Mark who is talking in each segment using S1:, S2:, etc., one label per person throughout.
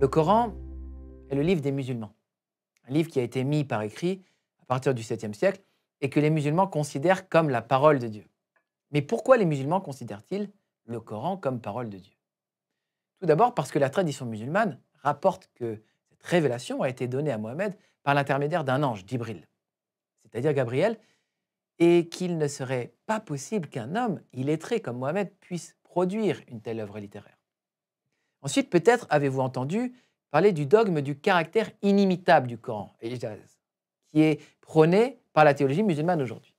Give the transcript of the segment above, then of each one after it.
S1: Le Coran est le livre des musulmans, un livre qui a été mis par écrit à partir du 7e siècle et que les musulmans considèrent comme la parole de Dieu. Mais pourquoi les musulmans considèrent-ils le Coran comme parole de Dieu Tout d'abord parce que la tradition musulmane rapporte que cette révélation a été donnée à Mohammed par l'intermédiaire d'un ange, d'Ibril, c'est-à-dire Gabriel, et qu'il ne serait pas possible qu'un homme illettré comme Mohammed puisse produire une telle œuvre littéraire. Ensuite, peut-être avez-vous entendu parler du dogme du caractère inimitable du Coran, qui est prôné par la théologie musulmane aujourd'hui.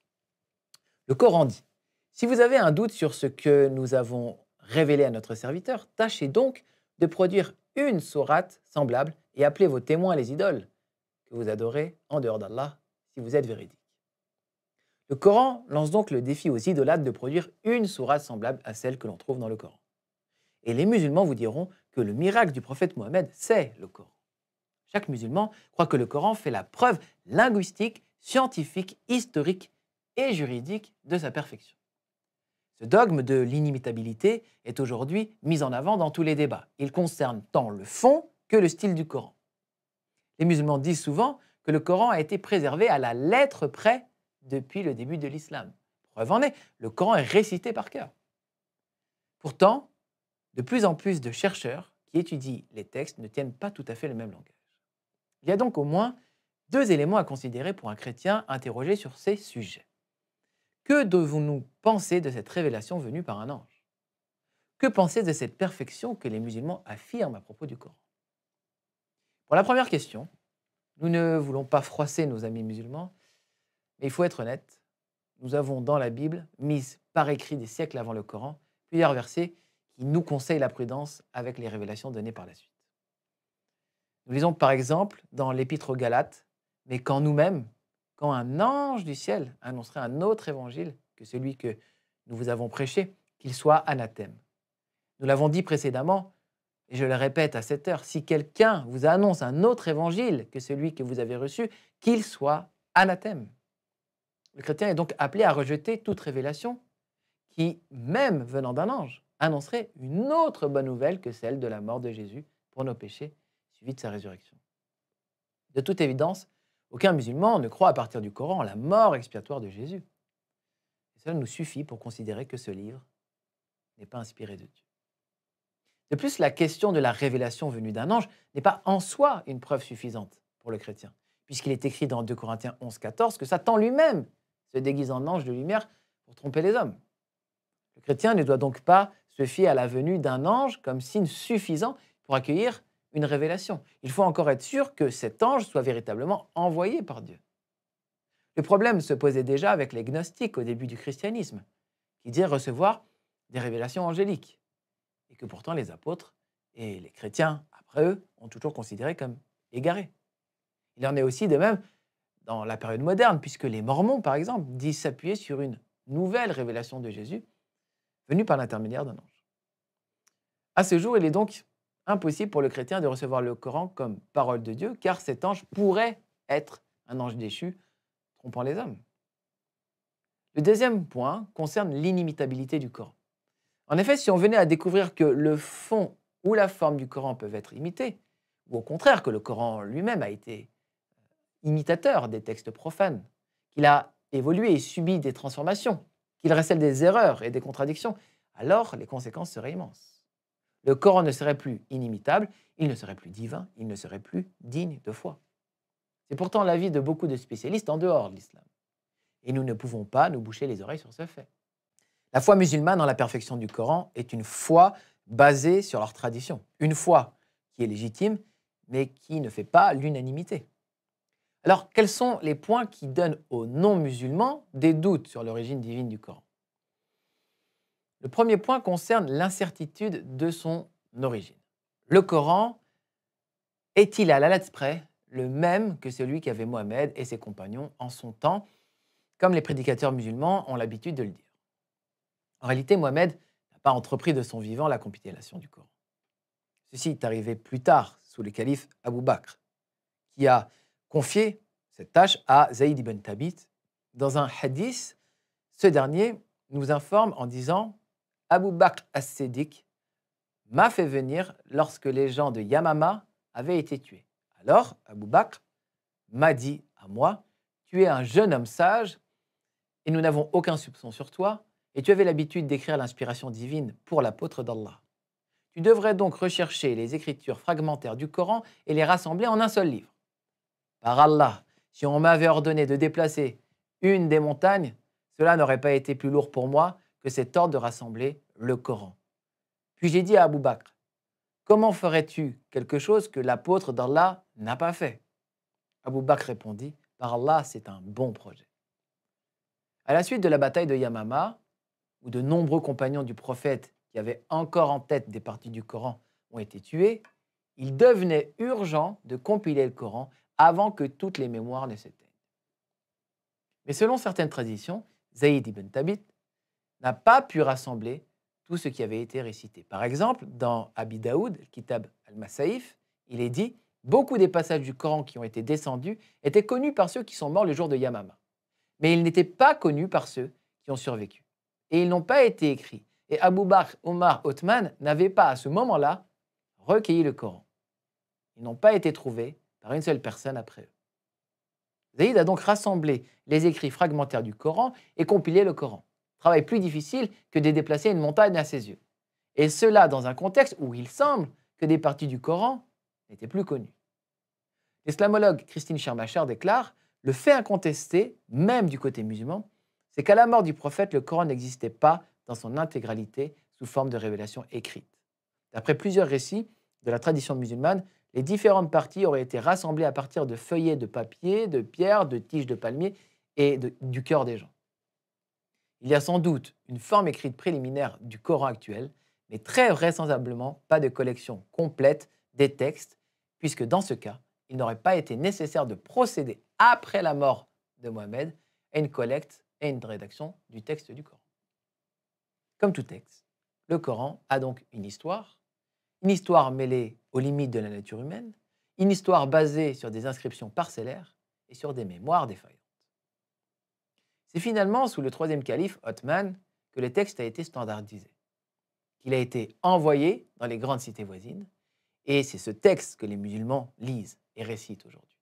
S1: Le Coran dit, si vous avez un doute sur ce que nous avons révélé à notre serviteur, tâchez donc de produire une sourate semblable et appelez vos témoins les idoles que vous adorez en dehors d'Allah si vous êtes véridique. Le Coran lance donc le défi aux idolâtres de produire une sourate semblable à celle que l'on trouve dans le Coran. Et les musulmans vous diront que le miracle du prophète Mohammed, c'est le Coran. Chaque musulman croit que le Coran fait la preuve linguistique, scientifique, historique et juridique de sa perfection. Ce dogme de l'inimitabilité est aujourd'hui mis en avant dans tous les débats. Il concerne tant le fond que le style du Coran. Les musulmans disent souvent que le Coran a été préservé à la lettre près depuis le début de l'islam. Preuve en est, le Coran est récité par cœur. Pourtant, de plus en plus de chercheurs qui étudient les textes ne tiennent pas tout à fait le même langage. Il y a donc au moins deux éléments à considérer pour un chrétien interrogé sur ces sujets. Que devons-nous penser de cette révélation venue par un ange Que penser de cette perfection que les musulmans affirment à propos du Coran Pour la première question, nous ne voulons pas froisser nos amis musulmans, mais il faut être honnête, nous avons dans la Bible, mise par écrit des siècles avant le Coran, plusieurs versets qui nous conseille la prudence avec les révélations données par la suite. Nous lisons par exemple dans l'Épître aux Galates, mais quand nous-mêmes, quand un ange du ciel annoncerait un autre évangile que celui que nous vous avons prêché, qu'il soit anathème. Nous l'avons dit précédemment, et je le répète à cette heure, si quelqu'un vous annonce un autre évangile que celui que vous avez reçu, qu'il soit anathème. Le chrétien est donc appelé à rejeter toute révélation qui, même venant d'un ange, annoncerait une autre bonne nouvelle que celle de la mort de Jésus pour nos péchés, suivie de sa résurrection. De toute évidence, aucun musulman ne croit à partir du Coran la mort expiatoire de Jésus. Et cela nous suffit pour considérer que ce livre n'est pas inspiré de Dieu. De plus, la question de la révélation venue d'un ange n'est pas en soi une preuve suffisante pour le chrétien, puisqu'il est écrit dans 2 Corinthiens 11, 14 que Satan lui-même se déguise en ange de lumière pour tromper les hommes. Le chrétien ne doit donc pas se fier à la venue d'un ange comme signe suffisant pour accueillir une révélation. Il faut encore être sûr que cet ange soit véritablement envoyé par Dieu. Le problème se posait déjà avec les gnostiques au début du christianisme, qui disaient recevoir des révélations angéliques, et que pourtant les apôtres et les chrétiens, après eux, ont toujours considéré comme égarés. Il en est aussi de même dans la période moderne, puisque les Mormons, par exemple, disent s'appuyer sur une nouvelle révélation de Jésus venu par l'intermédiaire d'un ange. À ce jour, il est donc impossible pour le chrétien de recevoir le Coran comme parole de Dieu, car cet ange pourrait être un ange déchu, trompant les hommes. Le deuxième point concerne l'inimitabilité du Coran. En effet, si on venait à découvrir que le fond ou la forme du Coran peuvent être imités, ou au contraire que le Coran lui-même a été euh, imitateur des textes profanes, qu'il a évolué et subi des transformations, qu'il recèle des erreurs et des contradictions, alors les conséquences seraient immenses. Le Coran ne serait plus inimitable, il ne serait plus divin, il ne serait plus digne de foi. C'est pourtant l'avis de beaucoup de spécialistes en dehors de l'islam. Et nous ne pouvons pas nous boucher les oreilles sur ce fait. La foi musulmane en la perfection du Coran est une foi basée sur leur tradition, une foi qui est légitime, mais qui ne fait pas l'unanimité. Alors, quels sont les points qui donnent aux non-musulmans des doutes sur l'origine divine du Coran Le premier point concerne l'incertitude de son origine. Le Coran est-il à la près le même que celui qu'avait Mohamed et ses compagnons en son temps, comme les prédicateurs musulmans ont l'habitude de le dire En réalité, Mohamed n'a pas entrepris de son vivant la compilation du Coran. Ceci est arrivé plus tard, sous le calife Abou Bakr, qui a confier cette tâche à Zayd ibn Tabit. Dans un hadith, ce dernier nous informe en disant Abu Bakr as-Siddiq m'a fait venir lorsque les gens de Yamama avaient été tués. Alors, Abu Bakr m'a dit à moi Tu es un jeune homme sage et nous n'avons aucun soupçon sur toi, et tu avais l'habitude d'écrire l'inspiration divine pour l'apôtre d'Allah. Tu devrais donc rechercher les écritures fragmentaires du Coran et les rassembler en un seul livre. Par Allah, si on m'avait ordonné de déplacer une des montagnes, cela n'aurait pas été plus lourd pour moi que cet ordre de rassembler le Coran. Puis j'ai dit à Abou Bakr, comment ferais-tu quelque chose que l'apôtre d'Allah n'a pas fait Abou Bakr répondit, par Allah, c'est un bon projet. À la suite de la bataille de Yamama, où de nombreux compagnons du prophète qui avaient encore en tête des parties du Coran ont été tués, il devenait urgent de compiler le Coran avant que toutes les mémoires ne s'éteignent. Mais selon certaines traditions, Zayd ibn Tabit n'a pas pu rassembler tout ce qui avait été récité. Par exemple, dans Abi Daoud, Kitab al masaif il est dit Beaucoup des passages du Coran qui ont été descendus étaient connus par ceux qui sont morts le jour de Yamama, mais ils n'étaient pas connus par ceux qui ont survécu. Et ils n'ont pas été écrits. Et Abu Bakr, Omar, Othman n'avait pas à ce moment-là recueilli le Coran. Ils n'ont pas été trouvés par une seule personne après eux. Zayd a donc rassemblé les écrits fragmentaires du Coran et compilé le Coran. Travail plus difficile que de déplacer une montagne à ses yeux. Et cela dans un contexte où il semble que des parties du Coran n'étaient plus connues. L'islamologue Christine Schermacher déclare Le fait incontesté, même du côté musulman, c'est qu'à la mort du prophète, le Coran n'existait pas dans son intégralité sous forme de révélation écrite. D'après plusieurs récits de la tradition musulmane, les différentes parties auraient été rassemblées à partir de feuillets de papier, de pierres, de tiges de palmier et du cœur des gens. Il y a sans doute une forme écrite préliminaire du Coran actuel, mais très vraisemblablement pas de collection complète des textes, puisque dans ce cas, il n'aurait pas été nécessaire de procéder après la mort de Mohamed à une collecte et une rédaction du texte du Coran. Comme tout texte, le Coran a donc une histoire, une histoire mêlée aux limites de la nature humaine, une histoire basée sur des inscriptions parcellaires et sur des mémoires défaillantes. C'est finalement sous le troisième calife, Othman, que le texte a été standardisé, qu'il a été envoyé dans les grandes cités voisines, et c'est ce texte que les musulmans lisent et récitent aujourd'hui.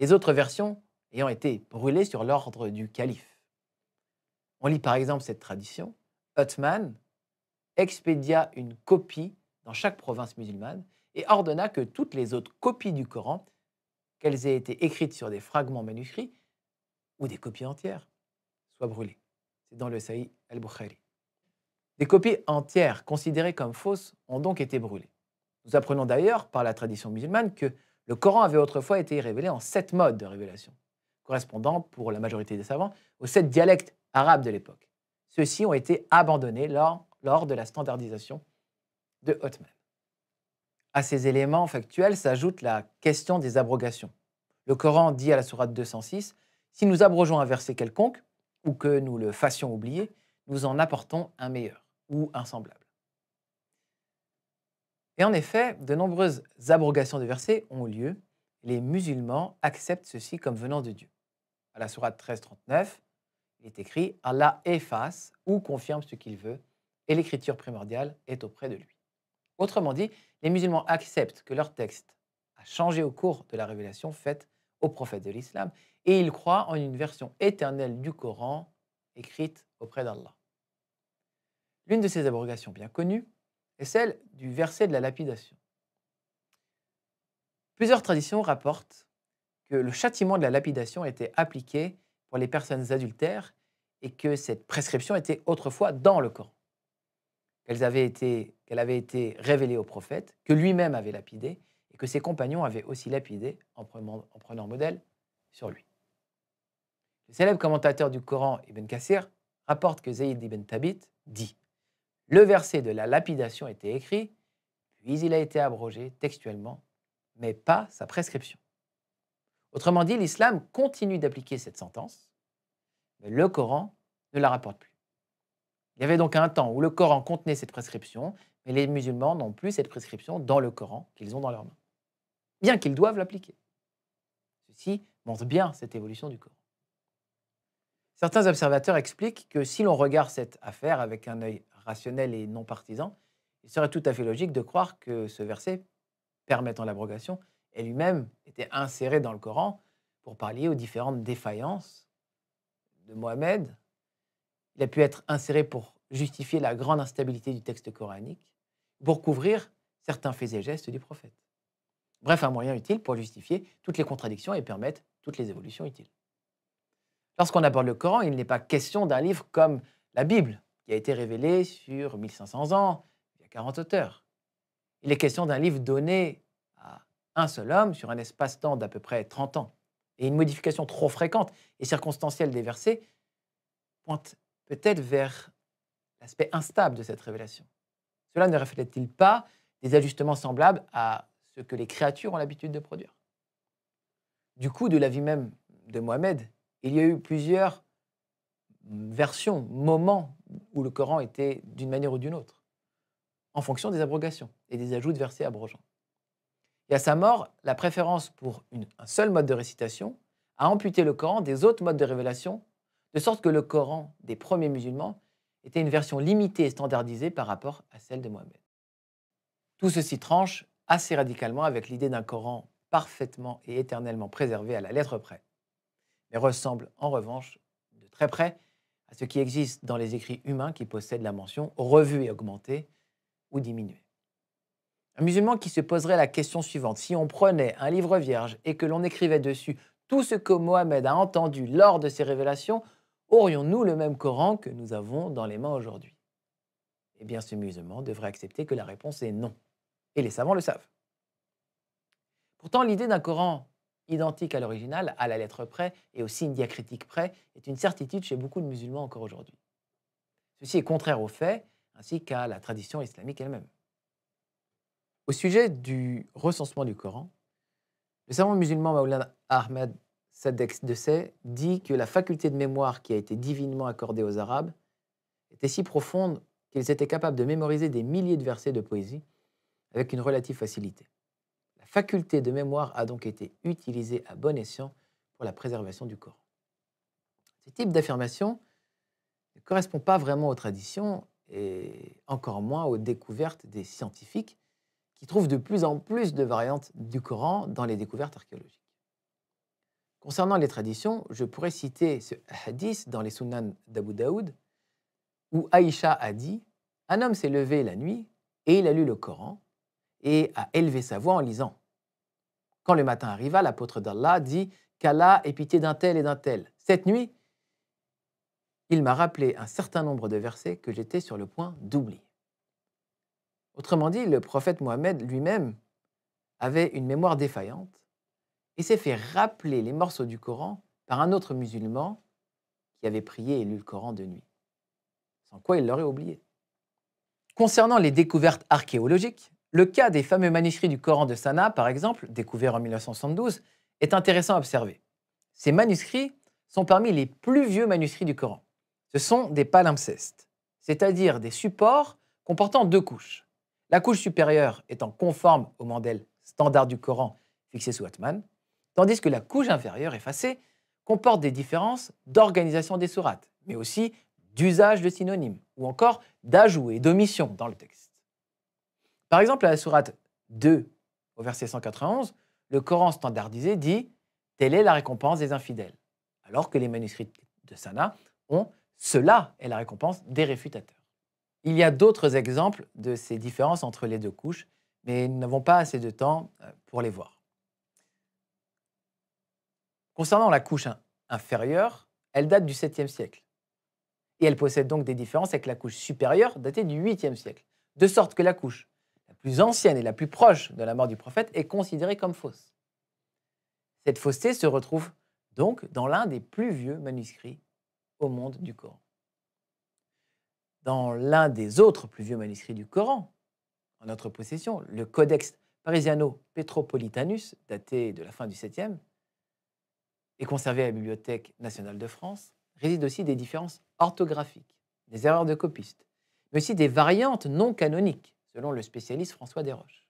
S1: Les autres versions ayant été brûlées sur l'ordre du calife. On lit par exemple cette tradition, Othman expédia une copie dans chaque province musulmane et ordonna que toutes les autres copies du Coran, qu'elles aient été écrites sur des fragments manuscrits ou des copies entières, soient brûlées. C'est dans le Sahih al-Bukhari. Des copies entières considérées comme fausses ont donc été brûlées. Nous apprenons d'ailleurs par la tradition musulmane que le Coran avait autrefois été révélé en sept modes de révélation, correspondant pour la majorité des savants aux sept dialectes arabes de l'époque. Ceux-ci ont été abandonnés lors, lors de la standardisation de À ces éléments factuels s'ajoute la question des abrogations. Le Coran dit à la sourate 206 Si nous abrogeons un verset quelconque, ou que nous le fassions oublier, nous en apportons un meilleur ou un semblable. Et en effet, de nombreuses abrogations de versets ont lieu. Les musulmans acceptent ceci comme venant de Dieu. À la sourate 1339, il est écrit Allah efface ou confirme ce qu'il veut, et l'écriture primordiale est auprès de lui. Autrement dit, les musulmans acceptent que leur texte a changé au cours de la révélation faite au prophète de l'islam et ils croient en une version éternelle du Coran écrite auprès d'Allah. L'une de ces abrogations bien connues est celle du verset de la lapidation. Plusieurs traditions rapportent que le châtiment de la lapidation était appliqué pour les personnes adultères et que cette prescription était autrefois dans le Coran qu'elle avait, été révélée au prophète, que lui-même avait lapidé, et que ses compagnons avaient aussi lapidé en prenant, en prenant modèle sur lui. Le célèbre commentateur du Coran, Ibn Kassir, rapporte que Zayd ibn Tabit dit Le verset de la lapidation était écrit, puis il a été abrogé textuellement, mais pas sa prescription. Autrement dit, l'islam continue d'appliquer cette sentence, mais le Coran ne la rapporte plus. Il y avait donc un temps où le Coran contenait cette prescription, mais les musulmans n'ont plus cette prescription dans le Coran qu'ils ont dans leurs mains, bien qu'ils doivent l'appliquer. Ceci montre bien cette évolution du Coran. Certains observateurs expliquent que si l'on regarde cette affaire avec un œil rationnel et non partisan, il serait tout à fait logique de croire que ce verset permettant l'abrogation est lui-même été inséré dans le Coran pour parler aux différentes défaillances de Mohamed il a pu être inséré pour justifier la grande instabilité du texte coranique, pour couvrir certains faits et gestes du prophète. Bref, un moyen utile pour justifier toutes les contradictions et permettre toutes les évolutions utiles. Lorsqu'on aborde le Coran, il n'est pas question d'un livre comme la Bible, qui a été révélé sur 1500 ans, il y a 40 auteurs. Il est question d'un livre donné à un seul homme sur un espace-temps d'à peu près 30 ans. Et une modification trop fréquente et circonstancielle des versets pointe peut-être vers l'aspect instable de cette révélation Cela ne reflète-t-il pas des ajustements semblables à ce que les créatures ont l'habitude de produire Du coup, de la vie même de Mohamed, il y a eu plusieurs versions, moments où le Coran était d'une manière ou d'une autre, en fonction des abrogations et des ajouts de versets abrogeants. Et à sa mort, la préférence pour un seul mode de récitation a amputé le Coran des autres modes de révélation de sorte que le Coran des premiers musulmans était une version limitée et standardisée par rapport à celle de Mohamed. Tout ceci tranche assez radicalement avec l'idée d'un Coran parfaitement et éternellement préservé à la lettre près, mais ressemble en revanche de très près à ce qui existe dans les écrits humains qui possèdent la mention revue et augmentée ou diminuée. Un musulman qui se poserait la question suivante, si on prenait un livre vierge et que l'on écrivait dessus tout ce que Mohamed a entendu lors de ses révélations, aurions-nous le même Coran que nous avons dans les mains aujourd'hui Eh bien, ce musulman devrait accepter que la réponse est non. Et les savants le savent. Pourtant, l'idée d'un Coran identique à l'original, à la lettre près et au signe diacritique près, est une certitude chez beaucoup de musulmans encore aujourd'hui. Ceci est contraire aux faits ainsi qu'à la tradition islamique elle-même. Au sujet du recensement du Coran, le savant musulman Maulana Ahmed Sadex de dit que la faculté de mémoire qui a été divinement accordée aux Arabes était si profonde qu'ils étaient capables de mémoriser des milliers de versets de poésie avec une relative facilité. La faculté de mémoire a donc été utilisée à bon escient pour la préservation du Coran. Ce type d'affirmation ne correspond pas vraiment aux traditions et encore moins aux découvertes des scientifiques qui trouvent de plus en plus de variantes du Coran dans les découvertes archéologiques. Concernant les traditions, je pourrais citer ce hadith dans les Sunan d'Abu Daoud, où Aïcha a dit Un homme s'est levé la nuit et il a lu le Coran et a élevé sa voix en lisant. Quand le matin arriva, l'apôtre d'Allah dit Qu'Allah ait pitié d'un tel et d'un tel. Cette nuit, il m'a rappelé un certain nombre de versets que j'étais sur le point d'oublier. Autrement dit, le prophète Mohammed lui-même avait une mémoire défaillante et s'est fait rappeler les morceaux du Coran par un autre musulman qui avait prié et lu le Coran de nuit. Sans quoi il l'aurait oublié. Concernant les découvertes archéologiques, le cas des fameux manuscrits du Coran de Sanaa, par exemple, découverts en 1972, est intéressant à observer. Ces manuscrits sont parmi les plus vieux manuscrits du Coran. Ce sont des palimpsestes, c'est-à-dire des supports comportant deux couches. La couche supérieure étant conforme au modèle standard du Coran fixé sous Atman, tandis que la couche inférieure effacée comporte des différences d'organisation des sourates, mais aussi d'usage de synonymes, ou encore d'ajout et d'omission dans le texte. Par exemple, à la sourate 2, au verset 191, le Coran standardisé dit « Telle est la récompense des infidèles », alors que les manuscrits de Sana ont « Cela est la récompense des réfutateurs ». Il y a d'autres exemples de ces différences entre les deux couches, mais nous n'avons pas assez de temps euh, pour les voir. Concernant la couche inférieure, elle date du 7e siècle. Et elle possède donc des différences avec la couche supérieure datée du 8e siècle. De sorte que la couche la plus ancienne et la plus proche de la mort du prophète est considérée comme fausse. Cette fausseté se retrouve donc dans l'un des plus vieux manuscrits au monde du Coran. Dans l'un des autres plus vieux manuscrits du Coran, en notre possession, le Codex Parisiano-Petropolitanus, daté de la fin du 7e, et conservé à la Bibliothèque nationale de France, résident aussi des différences orthographiques, des erreurs de copistes, mais aussi des variantes non canoniques, selon le spécialiste François Desroches.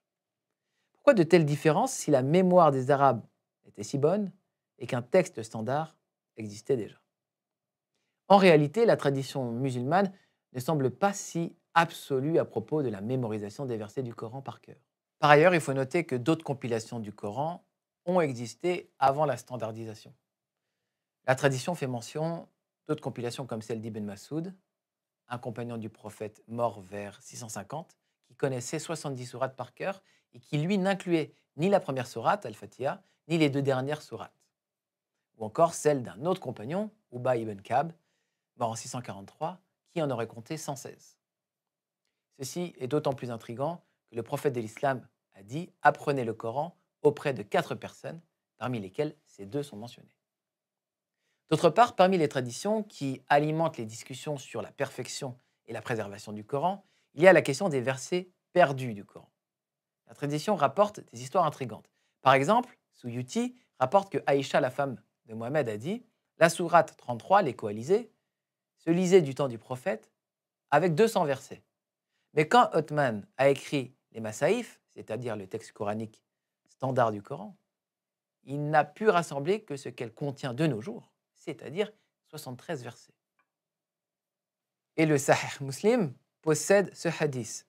S1: Pourquoi de telles différences si la mémoire des Arabes était si bonne et qu'un texte standard existait déjà En réalité, la tradition musulmane ne semble pas si absolue à propos de la mémorisation des versets du Coran par cœur. Par ailleurs, il faut noter que d'autres compilations du Coran ont existé avant la standardisation. La tradition fait mention d'autres compilations comme celle d'Ibn Masoud, un compagnon du prophète mort vers 650, qui connaissait 70 sourates par cœur et qui, lui, n'incluait ni la première sourate, Al-Fatiha, ni les deux dernières sourates. Ou encore celle d'un autre compagnon, Uba ibn Kab, mort en 643, qui en aurait compté 116. Ceci est d'autant plus intrigant que le prophète de l'islam a dit Apprenez le Coran auprès de quatre personnes, parmi lesquelles ces deux sont mentionnées. D'autre part, parmi les traditions qui alimentent les discussions sur la perfection et la préservation du Coran, il y a la question des versets perdus du Coran. La tradition rapporte des histoires intrigantes. Par exemple, Suyuti rapporte que Aïcha, la femme de Mohammed, a dit La sourate 33, les coalisés, se lisait du temps du prophète avec 200 versets. Mais quand Othman a écrit les Masaïfs, c'est-à-dire le texte coranique standard du Coran, il n'a pu rassembler que ce qu'elle contient de nos jours, c'est-à-dire 73 versets. Et le Sahih Muslim possède ce hadith.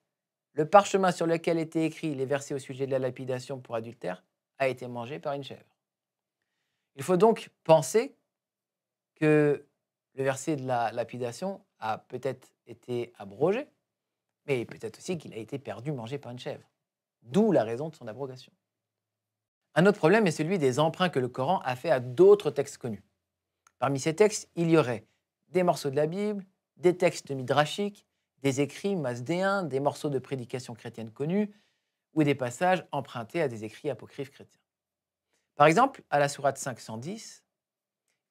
S1: Le parchemin sur lequel étaient écrits les versets au sujet de la lapidation pour adultère a été mangé par une chèvre. Il faut donc penser que le verset de la lapidation a peut-être été abrogé, mais peut-être aussi qu'il a été perdu, mangé par une chèvre. D'où la raison de son abrogation. Un autre problème est celui des emprunts que le Coran a fait à d'autres textes connus. Parmi ces textes, il y aurait des morceaux de la Bible, des textes midrachiques, des écrits masdéens, des morceaux de prédications chrétiennes connus, ou des passages empruntés à des écrits apocryphes chrétiens. Par exemple, à la sourate 510,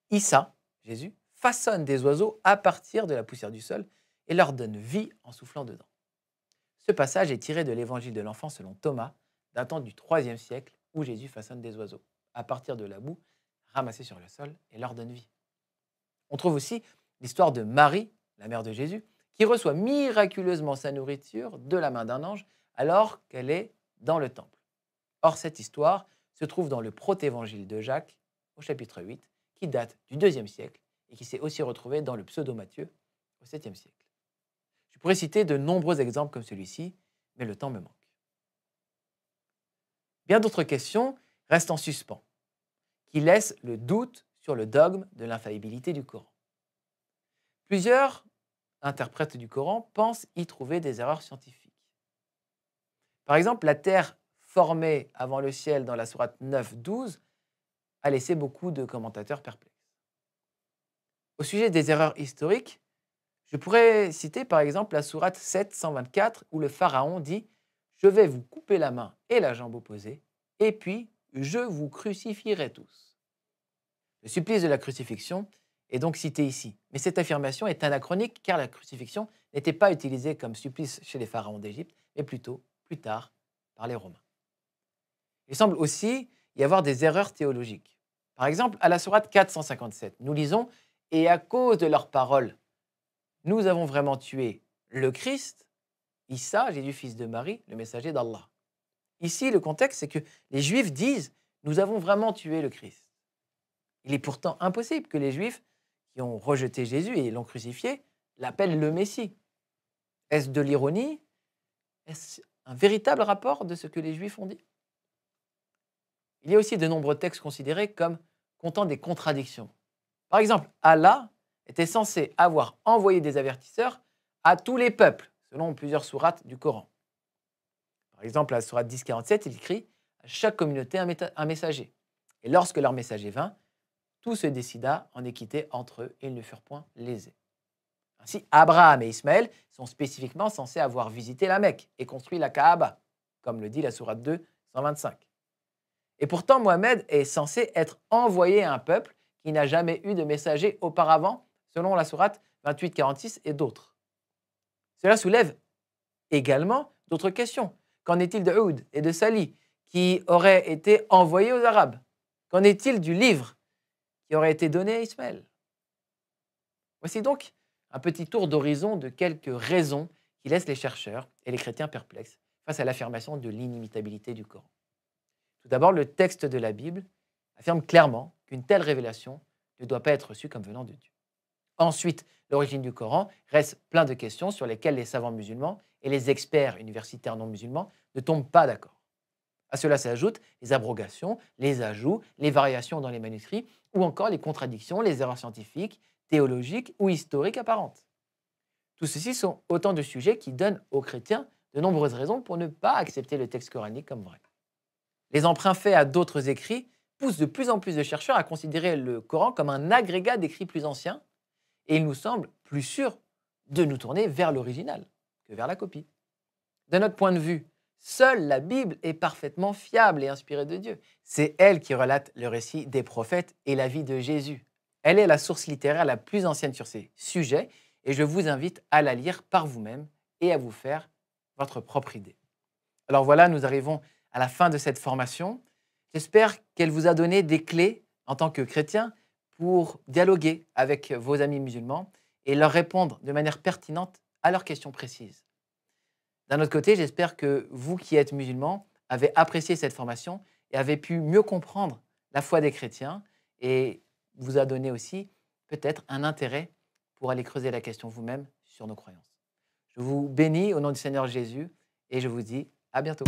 S1: Issa, Jésus, façonne des oiseaux à partir de la poussière du sol et leur donne vie en soufflant dedans. Ce passage est tiré de l'évangile de l'enfant selon Thomas, datant du IIIe siècle où Jésus façonne des oiseaux, à partir de la boue ramassée sur le sol, et leur donne vie. On trouve aussi l'histoire de Marie, la mère de Jésus, qui reçoit miraculeusement sa nourriture de la main d'un ange alors qu'elle est dans le temple. Or, cette histoire se trouve dans le protévangile de Jacques, au chapitre 8, qui date du 2e siècle et qui s'est aussi retrouvé dans le pseudo-Matthieu, au 7e siècle. Je pourrais citer de nombreux exemples comme celui-ci, mais le temps me manque. Bien d'autres questions restent en suspens, qui laissent le doute sur le dogme de l'infaillibilité du Coran. Plusieurs interprètes du Coran pensent y trouver des erreurs scientifiques. Par exemple, la Terre formée avant le ciel dans la sourate 9-12 a laissé beaucoup de commentateurs perplexes. Au sujet des erreurs historiques, je pourrais citer par exemple la sourate 724 où le pharaon dit je vais vous couper la main et la jambe opposée, et puis je vous crucifierai tous. Le supplice de la crucifixion est donc cité ici, mais cette affirmation est anachronique car la crucifixion n'était pas utilisée comme supplice chez les pharaons d'Égypte, mais plutôt plus tard par les Romains. Il semble aussi y avoir des erreurs théologiques. Par exemple, à la sourate 457, nous lisons Et à cause de leurs paroles, nous avons vraiment tué le Christ Issa, Jésus fils de Marie, le messager d'Allah. Ici, le contexte, c'est que les Juifs disent Nous avons vraiment tué le Christ. Il est pourtant impossible que les Juifs qui ont rejeté Jésus et l'ont crucifié l'appellent le Messie. Est-ce de l'ironie Est-ce un véritable rapport de ce que les Juifs ont dit Il y a aussi de nombreux textes considérés comme comptant des contradictions. Par exemple, Allah était censé avoir envoyé des avertisseurs à tous les peuples selon plusieurs sourates du Coran. Par exemple, la sourate 10.47, il écrit à chaque communauté un, messager. Et lorsque leur messager vint, tout se décida en équité entre eux et ils ne furent point lésés. Ainsi, Abraham et Ismaël sont spécifiquement censés avoir visité la Mecque et construit la Kaaba, comme le dit la sourate 2, Et pourtant, Mohammed est censé être envoyé à un peuple qui n'a jamais eu de messager auparavant, selon la sourate 28-46 et d'autres. Cela soulève également d'autres questions. Qu'en est-il de Oud et de Sali, qui auraient été envoyés aux Arabes Qu'en est-il du livre qui aurait été donné à Ismaël Voici donc un petit tour d'horizon de quelques raisons qui laissent les chercheurs et les chrétiens perplexes face à l'affirmation de l'inimitabilité du Coran. Tout d'abord, le texte de la Bible affirme clairement qu'une telle révélation ne doit pas être reçue comme venant de Dieu. Ensuite, l'origine du Coran reste plein de questions sur lesquelles les savants musulmans et les experts universitaires non musulmans ne tombent pas d'accord. À cela s'ajoutent les abrogations, les ajouts, les variations dans les manuscrits ou encore les contradictions, les erreurs scientifiques, théologiques ou historiques apparentes. Tout ceci sont autant de sujets qui donnent aux chrétiens de nombreuses raisons pour ne pas accepter le texte coranique comme vrai. Les emprunts faits à d'autres écrits poussent de plus en plus de chercheurs à considérer le Coran comme un agrégat d'écrits plus anciens et il nous semble plus sûr de nous tourner vers l'original que vers la copie. De notre point de vue, seule la Bible est parfaitement fiable et inspirée de Dieu. C'est elle qui relate le récit des prophètes et la vie de Jésus. Elle est la source littéraire la plus ancienne sur ces sujets et je vous invite à la lire par vous-même et à vous faire votre propre idée. Alors voilà, nous arrivons à la fin de cette formation. J'espère qu'elle vous a donné des clés en tant que chrétien, pour dialoguer avec vos amis musulmans et leur répondre de manière pertinente à leurs questions précises. D'un autre côté, j'espère que vous qui êtes musulmans avez apprécié cette formation et avez pu mieux comprendre la foi des chrétiens et vous a donné aussi peut-être un intérêt pour aller creuser la question vous-même sur nos croyances. Je vous bénis au nom du Seigneur Jésus et je vous dis à bientôt.